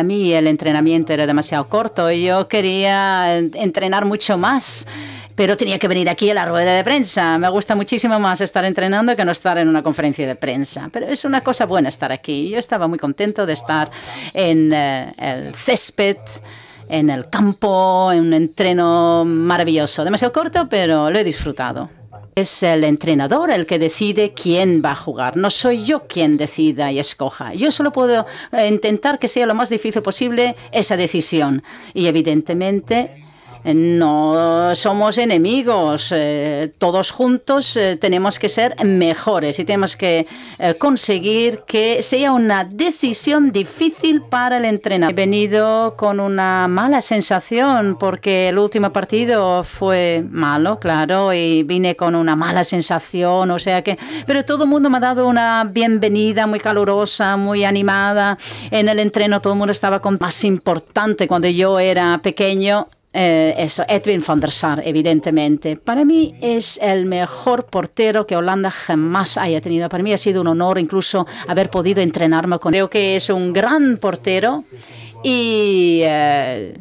A mí el entrenamiento era demasiado corto, y yo quería entrenar mucho más pero tenía que venir aquí a la rueda de prensa. Me gusta muchísimo más estar entrenando que no estar en una conferencia de prensa. Pero es una cosa buena estar aquí. Yo estaba muy contento de estar en eh, el césped, en el campo, en un entreno maravilloso. Demasiado corto, pero lo he disfrutado. Es el entrenador el que decide quién va a jugar. No soy yo quien decida y escoja. Yo solo puedo eh, intentar que sea lo más difícil posible esa decisión. Y evidentemente eh, no somos enemigos, eh, todos juntos eh, tenemos que ser mejores y tenemos que conseguir que sea una decisión difícil para el entrenador. He venido con una mala sensación porque el último partido fue malo, claro, y vine con una mala sensación, o sea que, pero todo el mundo me ha dado una bienvenida muy calurosa, muy animada. En el entreno todo el mundo estaba con más importante cuando yo era pequeño eh, eso, Edwin van der Sar, evidentemente. Para mí es el mejor portero que Holanda jamás haya tenido. Para mí ha sido un honor incluso haber podido entrenarme con él. Creo que es un gran portero y eh,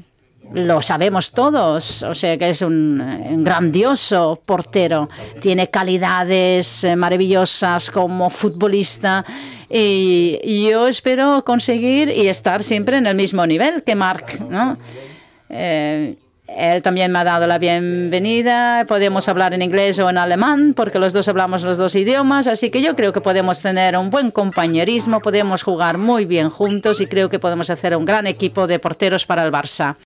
lo sabemos todos. O sea que es un, grandioso portero. Tiene calidades eh, maravillosas como futbolista y yo espero conseguir y estar siempre en el mismo nivel que Mark, ¿no? Eh, él también me ha dado la bienvenida. Podemos hablar en inglés o en alemán, porque los dos hablamos los dos idiomas. Así que yo creo que podemos tener un buen compañerismo, podemos jugar muy bien juntos y creo que podemos hacer un gran equipo de porteros para el Barça.